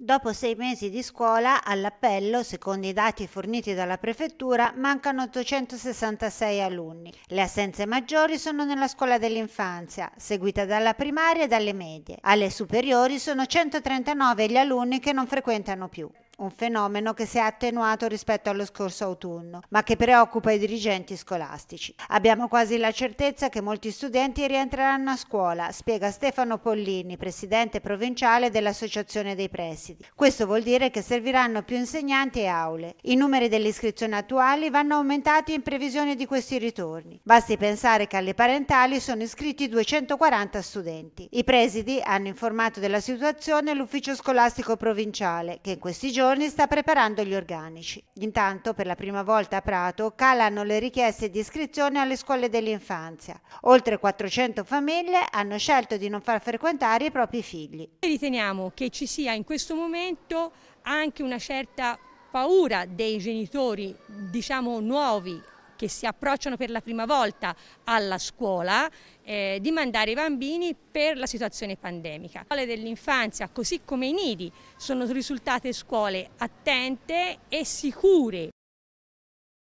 Dopo sei mesi di scuola, all'appello, secondo i dati forniti dalla prefettura, mancano 866 alunni. Le assenze maggiori sono nella scuola dell'infanzia, seguita dalla primaria e dalle medie. Alle superiori sono 139 gli alunni che non frequentano più un fenomeno che si è attenuato rispetto allo scorso autunno, ma che preoccupa i dirigenti scolastici. Abbiamo quasi la certezza che molti studenti rientreranno a scuola, spiega Stefano Pollini, presidente provinciale dell'Associazione dei Presidi. Questo vuol dire che serviranno più insegnanti e aule. I numeri delle iscrizioni attuali vanno aumentati in previsione di questi ritorni. Basti pensare che alle parentali sono iscritti 240 studenti. I presidi hanno informato della situazione l'ufficio scolastico provinciale, che in questi giorni giorni sta preparando gli organici. Intanto, per la prima volta a Prato, calano le richieste di iscrizione alle scuole dell'infanzia. Oltre 400 famiglie hanno scelto di non far frequentare i propri figli. Noi riteniamo che ci sia in questo momento anche una certa paura dei genitori, diciamo, nuovi che si approcciano per la prima volta alla scuola eh, di mandare i bambini per la situazione pandemica. Le scuole dell'infanzia, così come i nidi, sono risultate scuole attente e sicure.